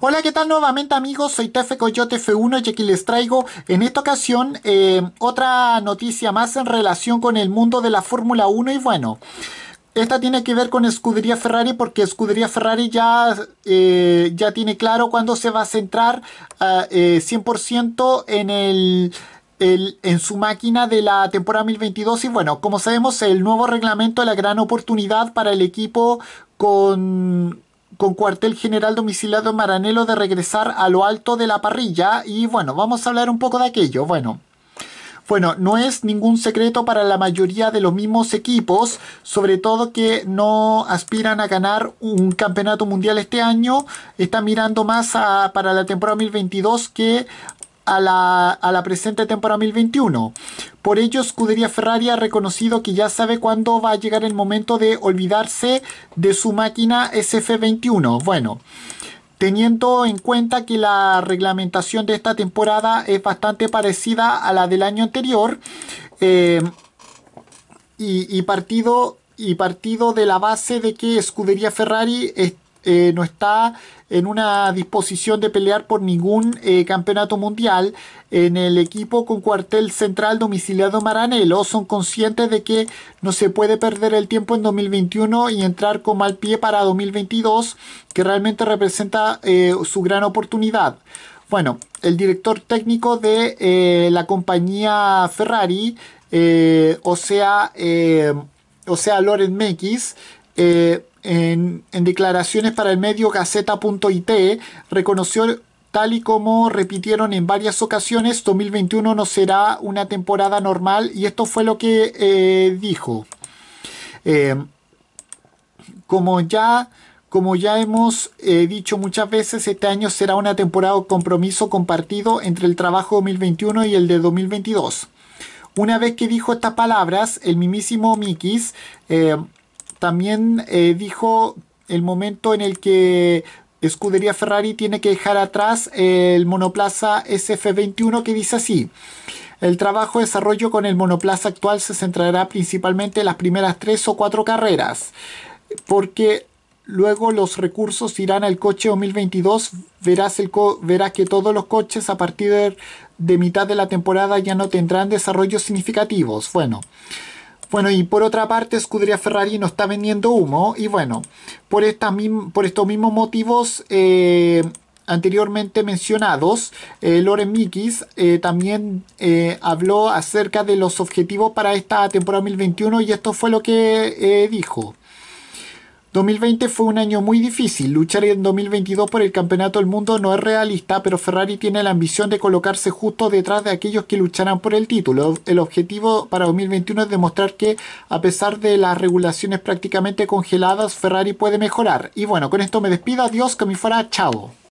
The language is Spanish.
Hola, ¿qué tal nuevamente amigos? Soy Tefe Coyote F1 y aquí les traigo en esta ocasión eh, otra noticia más en relación con el mundo de la Fórmula 1 y bueno, esta tiene que ver con Escudería Ferrari porque Escudería Ferrari ya, eh, ya tiene claro cuándo se va a centrar 100% ah, eh, en el... en su máquina de la temporada 2022 y bueno, como sabemos el nuevo reglamento es la gran oportunidad para el equipo con, con cuartel general domiciliado Maranelo de regresar a lo alto de la parrilla y bueno, vamos a hablar un poco de aquello. Bueno, bueno, no es ningún secreto para la mayoría de los mismos equipos, sobre todo que no aspiran a ganar un campeonato mundial este año, están mirando más para la temporada 2022 que a la, presente temporada 2021. Por ello, Scuderia Ferrari ha reconocido que ya sabe cuándo va a llegar el momento de olvidarse de su máquina SF21. Bueno, teniendo en cuenta que la reglamentación de esta temporada es bastante parecida a la del año anterior eh, y, partido, y partido de la base de que Scuderia Ferrari eh, no está en una disposición de pelear por ningún eh, campeonato mundial. En el equipo con cuartel central domiciliado Maranelo son conscientes de que no se puede perder el tiempo en 2021 y entrar con mal pie para 2022, que realmente representa eh, su gran oportunidad. Bueno, el director técnico de la compañía Ferrari, o sea, o sea, Loren Mekis, en, declaraciones para el medio Gaceta.it, reconoció Tal y como repitieron en varias ocasiones, 2021 no será una temporada normal y esto fue lo que eh, dijo. Eh, como ya... Como ya hemos eh, dicho muchas veces, este año será una temporada de compromiso compartido entre el trabajo 2021 y el de 2022. Una vez que dijo estas palabras, el mismísimo Mikis también eh, dijo el momento en el que Escudería Ferrari tiene que dejar atrás el monoplaza SF21 que dice así. El trabajo de desarrollo con el monoplaza actual se centrará principalmente en las primeras tres o cuatro carreras, porque luego los recursos irán al coche 2022. Verás, que todos los coches a partir de mitad de la temporada ya no tendrán desarrollos significativos. Bueno. Bueno, y por otra parte, Scuderia Ferrari no está vendiendo humo. Y bueno, por, por estos mismos motivos eh, anteriormente mencionados, eh, Loren Mikis eh, también eh, habló acerca de los objetivos para esta temporada 2021 y esto fue lo que dijo. 2020 fue un año muy difícil. Luchar en 2022 por el Campeonato del Mundo no es realista, pero Ferrari tiene la ambición de colocarse justo detrás de aquellos que lucharán por el título. El objetivo para 2021 es demostrar que, a pesar de las regulaciones prácticamente congeladas, Ferrari puede mejorar. Y bueno, con esto me despido. Adiós, que me fuera. Chao.